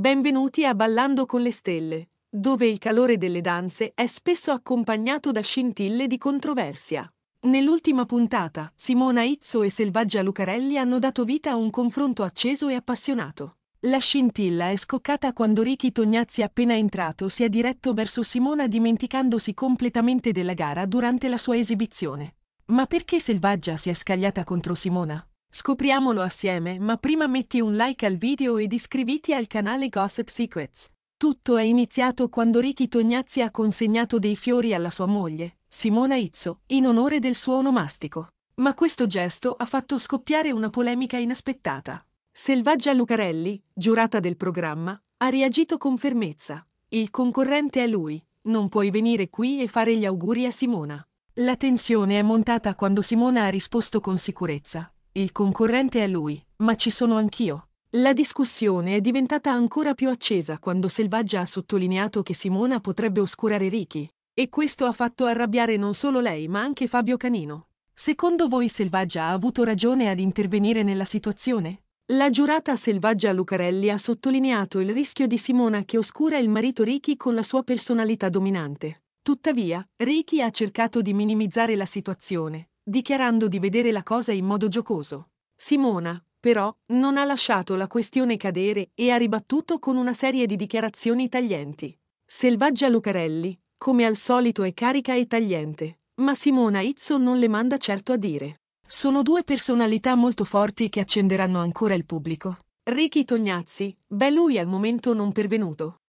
Benvenuti a Ballando con le Stelle, dove il calore delle danze è spesso accompagnato da scintille di controversia. Nell'ultima puntata, Simona Izzo e Selvaggia Lucarelli hanno dato vita a un confronto acceso e appassionato. La scintilla è scoccata quando Ricky Tognazzi appena entrato si è diretto verso Simona dimenticandosi completamente della gara durante la sua esibizione. Ma perché Selvaggia si è scagliata contro Simona? Scopriamolo assieme, ma prima metti un like al video ed iscriviti al canale Gossip Secrets. Tutto è iniziato quando Ricky Tognazzi ha consegnato dei fiori alla sua moglie, Simona Izzo, in onore del suo onomastico. Ma questo gesto ha fatto scoppiare una polemica inaspettata. Selvaggia Lucarelli, giurata del programma, ha reagito con fermezza. Il concorrente è lui, non puoi venire qui e fare gli auguri a Simona. La tensione è montata quando Simona ha risposto con sicurezza. Il concorrente è lui, ma ci sono anch'io. La discussione è diventata ancora più accesa quando Selvaggia ha sottolineato che Simona potrebbe oscurare Ricky. E questo ha fatto arrabbiare non solo lei ma anche Fabio Canino. Secondo voi Selvaggia ha avuto ragione ad intervenire nella situazione? La giurata selvaggia Lucarelli ha sottolineato il rischio di Simona che oscura il marito Ricky con la sua personalità dominante. Tuttavia, Ricky ha cercato di minimizzare la situazione, dichiarando di vedere la cosa in modo giocoso. Simona, però, non ha lasciato la questione cadere e ha ribattuto con una serie di dichiarazioni taglienti. Selvaggia Lucarelli, come al solito è carica e tagliente, ma Simona Izzo non le manda certo a dire. Sono due personalità molto forti che accenderanno ancora il pubblico. Ricky Tognazzi, beh lui al momento non pervenuto.